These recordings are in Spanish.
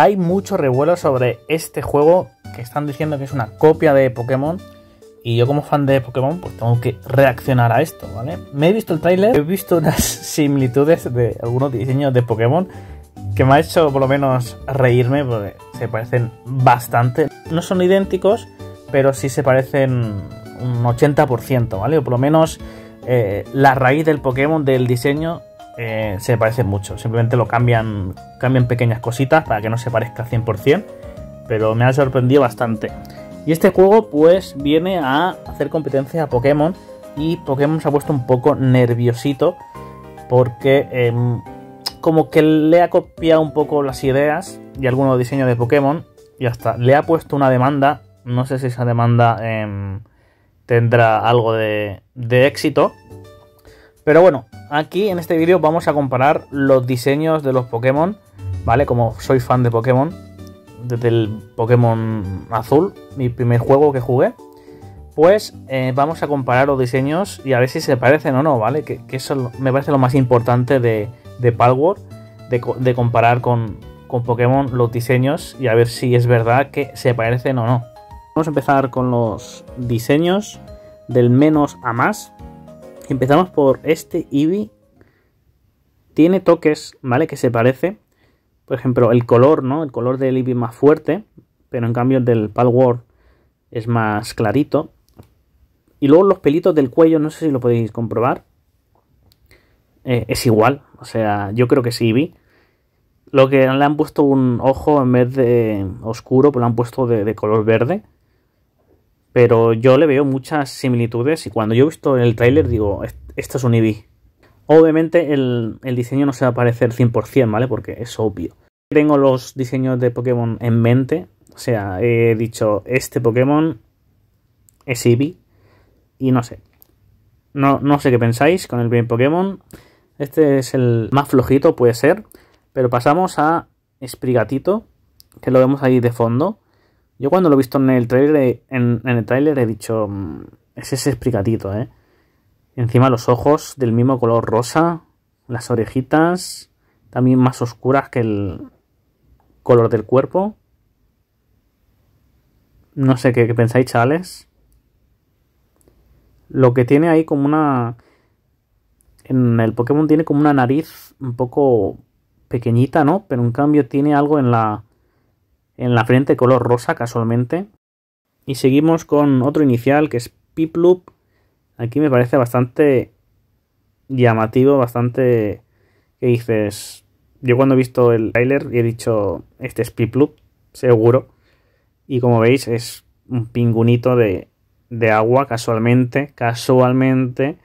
Hay mucho revuelo sobre este juego que están diciendo que es una copia de Pokémon. Y yo como fan de Pokémon, pues tengo que reaccionar a esto, ¿vale? Me he visto el tráiler, he visto unas similitudes de algunos diseños de Pokémon que me ha hecho por lo menos reírme porque se parecen bastante. No son idénticos, pero sí se parecen un 80%, ¿vale? O por lo menos eh, la raíz del Pokémon, del diseño, eh, se parece mucho. Simplemente lo cambian, cambian pequeñas cositas para que no se parezca al 100%, pero me ha sorprendido bastante. Y este juego pues viene a hacer competencia a Pokémon y Pokémon se ha puesto un poco nerviosito porque em, como que le ha copiado un poco las ideas y algunos diseños de Pokémon y hasta le ha puesto una demanda, no sé si esa demanda em, tendrá algo de éxito, pero bueno, aquí en este vídeo vamos a comparar los diseños de los Pokémon, ¿vale? Como soy fan de Pokémon, desde el Pokémon Azul, mi primer juego que jugué, pues eh, vamos a comparar los diseños y a ver si se parecen o no, ¿vale? Que, eso me parece lo más importante de, de de, comparar con Pokémon los diseños y a ver si es verdad que se parecen o no. Vamos a empezar con los diseños del menos a más, Empezamos por este Eevee. Tiene toques, ¿vale? Que se parece. Por ejemplo, el color, ¿no? El color del Eevee más fuerte. Pero en cambio el del Palworld es más clarito. Y luego los pelitos del cuello, no sé si lo podéis comprobar. Eh, es igual. O sea, yo creo que es Eevee. Lo que le han puesto un ojo en vez de oscuro, pues lo han puesto de color verde. Pero yo le veo muchas similitudes y cuando yo he visto el tráiler digo, esto es un Eevee. Obviamente el, diseño no se va a parecer 100%, ¿vale? Porque es obvio. Tengo los diseños de Pokémon en mente. O sea, he dicho, este Pokémon es Eevee. Y no sé. No, no sé qué pensáis con el primer Pokémon. Este es el más flojito, puede ser. Pero pasamos a Sprigatito, que lo vemos ahí de fondo. Yo cuando lo he visto en el trailer, en, el tráiler he dicho, mm, es ese explicatito, ¿eh? Encima los ojos del mismo color rosa, las orejitas también más oscuras que el color del cuerpo. No sé qué, qué pensáis, chavales. Lo que tiene ahí como una... En el Pokémon tiene como una nariz un poco pequeñita, ¿no? Pero en cambio tiene algo en la en la frente color rosa casualmente. Y seguimos con otro inicial que es Piplup. Aquí me parece bastante llamativo, bastante... que dices... Yo cuando he visto el trailer he dicho, este es Piplup, seguro. Y como veis es un pingunito de, de agua casualmente, casualmente.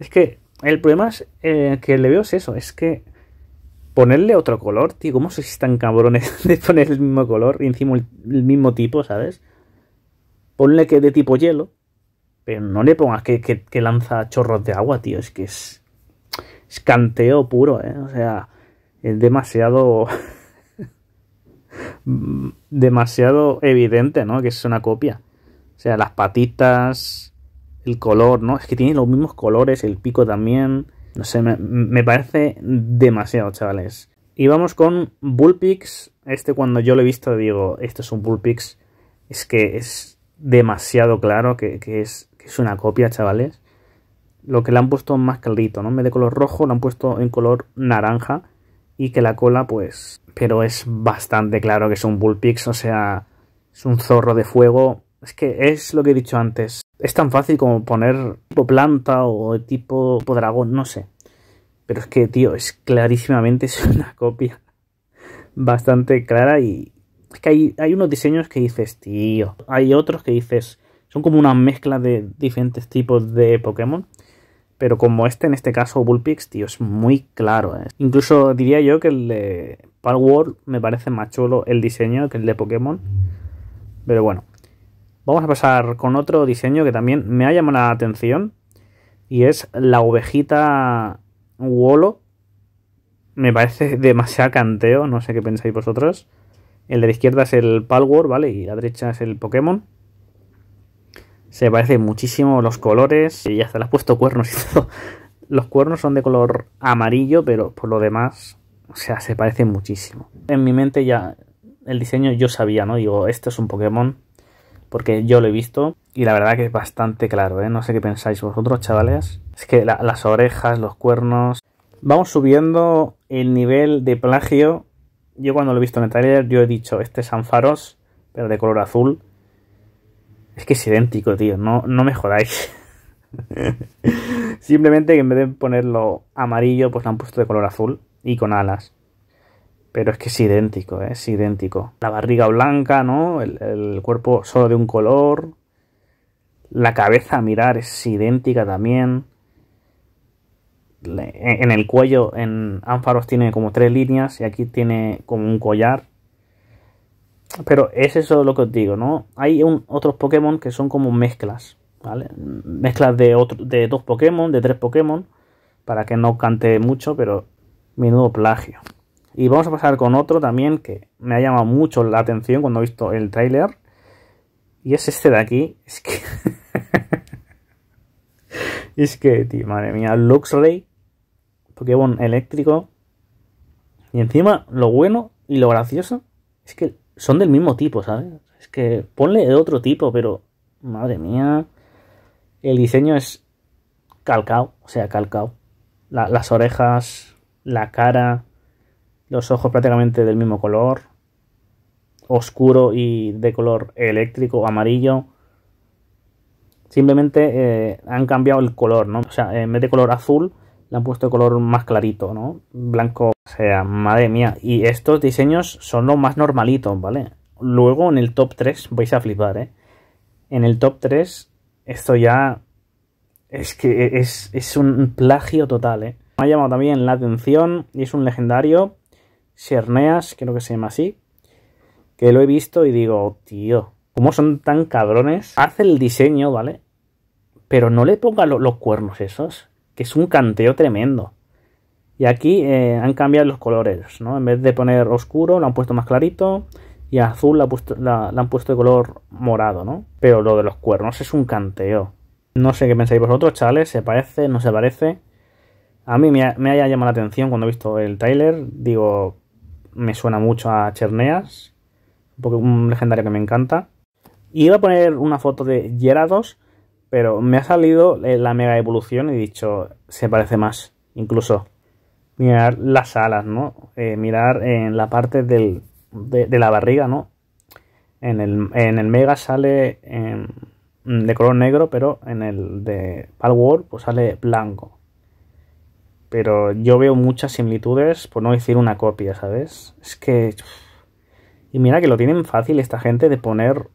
Es que el problema es, eh, que le veo eso, es que ponerle otro color, tío. ¿Cómo sois tan cabrones de poner el mismo color y encima el, mismo tipo, ¿sabes? Ponle que de tipo hielo, pero no le pongas que, lanza chorros de agua, tío. Es que es. escanteo puro, ¿eh? O sea, es demasiado. demasiado evidente, ¿no? Que es una copia. O sea, las patitas, el color, ¿no? Es que tiene los mismos colores, el pico también. No sé, me, parece demasiado, chavales. Y vamos con Bullpix. Este cuando yo lo he visto digo, esto es un Bullpix. Es que es demasiado claro que, es, que es una copia, chavales. Lo que le han puesto más caldito, ¿no? En vez de color rojo, lo han puesto en color naranja. Y que la cola, pues... Pero es bastante claro que es un Bullpix, o sea... Es un zorro de fuego. Es que es lo que he dicho antes es tan fácil como poner tipo planta o tipo, dragón, no sé. Pero es que, tío, es clarísimamente es una copia bastante clara y es que hay, unos diseños que dices, tío, hay otros que dices, son como una mezcla de diferentes tipos de Pokémon. Pero como este, en este caso Bullpix, tío, es muy claro. ¿eh? Incluso diría yo que el de Palworld me parece más chulo el diseño que el de Pokémon. Pero bueno, Vamos a pasar con otro diseño que también me ha llamado la atención y es la ovejita Wolo. Me parece demasiado canteo, no sé qué pensáis vosotros. El de la izquierda es el Palwar, ¿vale? Y la derecha es el Pokémon. Se parecen muchísimo los colores y hasta le has puesto cuernos y todo. Los cuernos son de color amarillo, pero por lo demás, o sea, se parecen muchísimo. En mi mente ya el diseño yo sabía, ¿no? Digo, esto es un Pokémon porque yo lo he visto y la verdad que es bastante claro, ¿eh? No sé qué pensáis vosotros, chavales. Es que las orejas, los cuernos... Vamos subiendo el nivel de plagio. Yo cuando lo he visto en el trailer, yo he dicho, este es Anfaros, pero de color azul. Es que es idéntico, tío, no, no me jodáis. Simplemente que en vez de ponerlo amarillo, pues lo han puesto de color azul y con alas. Pero es que es idéntico, ¿eh? es idéntico. La barriga blanca, ¿no? El, cuerpo solo de un color. La cabeza, mirar, es idéntica también. En el cuello, en Ánfaros tiene como tres líneas y aquí tiene como un collar. Pero es eso lo que os digo, ¿no? Hay otros Pokémon que son como mezclas, ¿vale? Mezclas de, otro, de dos Pokémon, de tres Pokémon, para que no cante mucho, pero menudo plagio. Y vamos a pasar con otro también que me ha llamado mucho la atención cuando he visto el tráiler. Y es este de aquí. Es que... es que, madre mía. Luxray. Pokémon eléctrico. Y encima, lo bueno y lo gracioso es que son del mismo tipo, ¿sabes? Es que ponle de otro tipo, pero... Madre mía. El diseño es calcao. O sea, calcao. las orejas, la cara, los ojos prácticamente del mismo color, oscuro y de color eléctrico, amarillo. Simplemente eh, han cambiado el color, ¿no? O sea, en vez de color azul, le han puesto color más clarito, ¿no? Blanco, o sea, madre mía. Y estos diseños son los más normalitos, ¿vale? Luego en el top 3 vais a flipar, ¿eh? En el top 3, esto ya es que es, es un plagio total, ¿eh? Me ha llamado también la atención y es un legendario, que creo que se llama así, que lo he visto y digo, tío, ¿cómo son tan cabrones? Hace el diseño, ¿vale? Pero no le ponga los cuernos esos, que es un canteo tremendo. Y aquí eh, han cambiado los colores, ¿no? En vez de poner oscuro, lo han puesto más clarito. Y azul la, han puesto de color morado, ¿no? Pero lo de los cuernos es un canteo. No sé qué pensáis vosotros, chales, ¿Se parece? ¿No se parece? A mí me, ha, me haya llamado la atención cuando he visto el trailer. Digo, me suena mucho a Cherneas, un legendario que me encanta. Y iba a poner una foto de Gerados, pero me ha salido eh, la mega evolución y he dicho, se parece más. Incluso mirar las alas, ¿no? Eh, mirar en la parte de, la barriga, ¿no? En el, en el mega sale em, de color negro, pero en el de Palworld pues sale blanco. Pero yo veo muchas similitudes, por no decir una copia, ¿sabes? Es que... Y mira que lo tienen fácil esta gente de poner...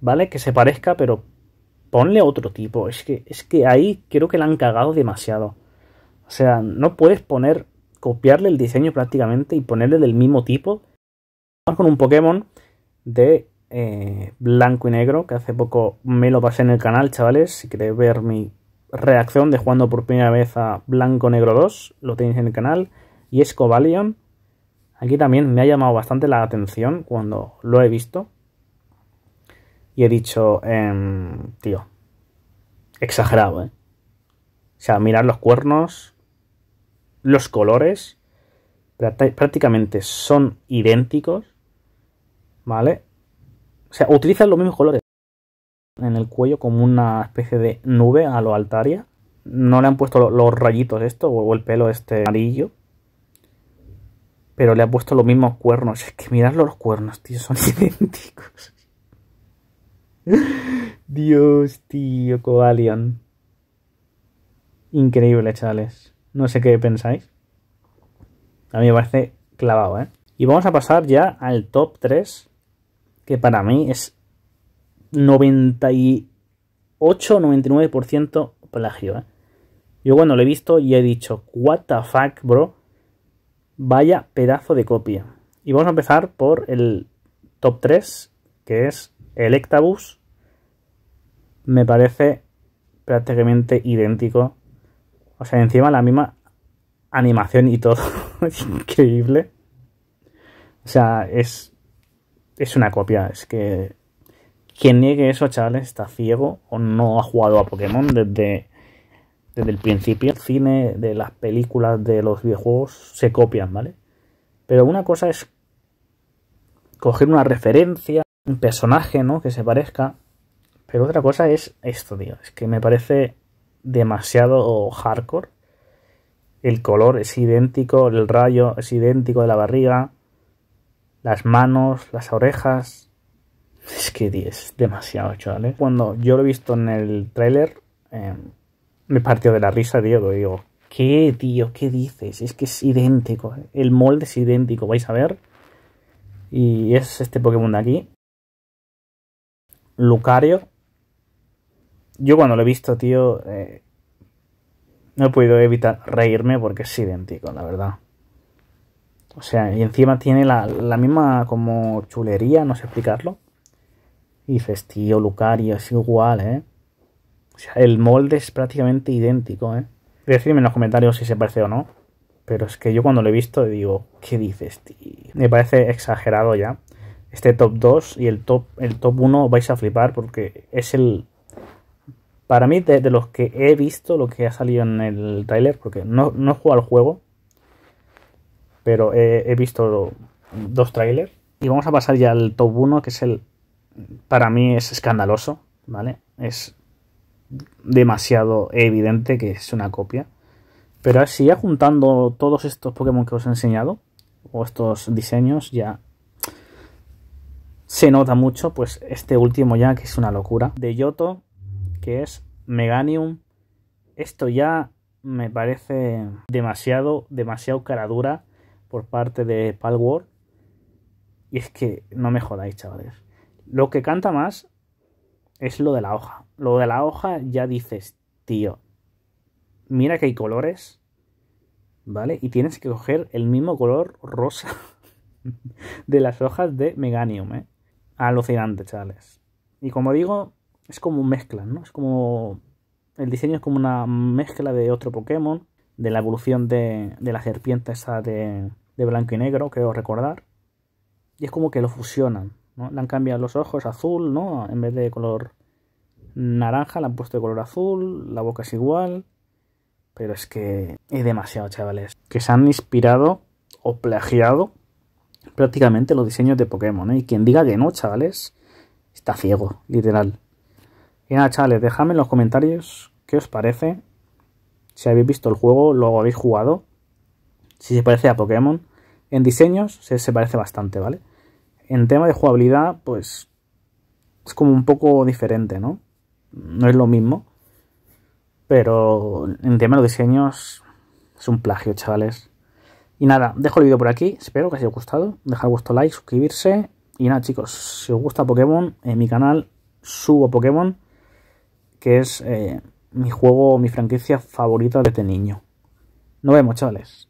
Vale, que se parezca, pero ponle otro tipo. Es que, es que ahí creo que la han cagado demasiado. O sea, no puedes poner, copiarle el diseño prácticamente y ponerle del mismo tipo. Vamos con un Pokémon de eh, blanco y negro, que hace poco me lo pasé en el canal, chavales. Si queréis ver mi reacción de jugando por primera vez a Blanco Negro 2, lo tenéis en el canal, y Escobalion. Aquí también me ha llamado bastante la atención cuando lo he visto. Y he dicho, em, tío, exagerado, ¿eh? O sea, mirar los cuernos, los colores, prácticamente son idénticos, ¿vale? O sea, utilizan los mismos colores en el cuello como una especie de nube a lo altaria. No le han puesto los rayitos esto o el pelo este amarillo. Pero le ha puesto los mismos cuernos. Es que mirad los cuernos, tío, son idénticos. Dios, tío, Coalion. Increíble, chales. No sé qué pensáis. A mí me parece clavado, ¿eh? Y vamos a pasar ya al top 3, que para mí es 98 99% plagio. ¿eh? Yo bueno lo he visto y he dicho, what the fuck, bro. Vaya pedazo de copia. Y vamos a empezar por el top 3, que es el Me parece prácticamente idéntico. O sea, encima la misma animación y todo. increíble. O sea, es, es una copia. Es que quien niegue eso, chavales, está ciego o no ha jugado a Pokémon desde, desde el principio. El cine, de las películas, de los videojuegos se copian, ¿vale? Pero una cosa es coger una referencia, un personaje, ¿no? Que se parezca. Pero otra cosa es esto, tío. Es que me parece demasiado hardcore. El color es idéntico, el rayo es idéntico de la barriga, las manos, las orejas, es que es demasiado, chaval. Cuando yo lo he visto en el tráiler, em, me partió de la risa, tío, digo, ¿qué, tío? ¿Qué dices? Es que es idéntico. El molde es idéntico, vais a ver. Y es este Pokémon de aquí. Lucario. Yo cuando lo he visto, tío, eh, no he podido evitar reírme porque es idéntico, la verdad. O sea, y encima tiene la, la misma como chulería, no sé explicarlo y tío, Lucario, es igual, ¿eh? O sea, el molde es prácticamente idéntico, ¿eh? Decidme en los comentarios si se parece o no. Pero es que yo cuando lo he visto digo, ¿qué dices, tío? Me parece exagerado ya. Este top 2 y el top, el top 1 vais a flipar porque es el... Para mí, de, los que he visto, lo que ha salido en el tráiler, porque no, no he jugado al juego, pero he, visto dos trailers. Y vamos a pasar ya al top 1, que es el para mí es escandaloso, ¿vale? Es demasiado evidente que es una copia. Pero así ya juntando todos estos Pokémon que os he enseñado, o estos diseños, ya se nota mucho, pues este último ya que es una locura. De Yoto, que es Meganium, esto ya me parece demasiado, demasiado cara dura por parte de Palworld. Y es que no me jodáis, chavales. Lo que canta más es lo de la hoja. Lo de la hoja ya dices, tío, mira que hay colores, ¿vale? Y tienes que coger el mismo color rosa de las hojas de Meganium, ¿eh? Alucinante, chavales. Y como digo, es como mezcla, ¿no? Es como... El diseño es como una mezcla de otro Pokémon, de la evolución de, de la serpiente esa de, de blanco y negro, creo recordar. Y es como que lo fusionan. Le han cambiado los ojos azul, ¿no? En vez de color naranja, le han puesto de color azul, la boca es igual. Pero es que es demasiado, chavales. Que se han inspirado o plagiado prácticamente los diseños de Pokémon. ¿eh? Y quien diga que no, chavales, está ciego, literal. Y nada, chavales, dejadme en los comentarios qué os parece. Si habéis visto el juego, luego habéis jugado. Si se parece a Pokémon. En diseños se parece bastante, ¿vale? en tema de jugabilidad, pues es como un poco diferente, ¿no? No es lo mismo. Pero en tema de los diseños, es un plagio, chavales. Y nada, dejo el vídeo por aquí. Espero que os haya gustado. Dejar vuestro like, suscribirse. Y nada, chicos, si os gusta Pokémon, en mi canal subo Pokémon, que es eh, mi juego, mi franquicia favorita desde niño. Nos vemos, chavales.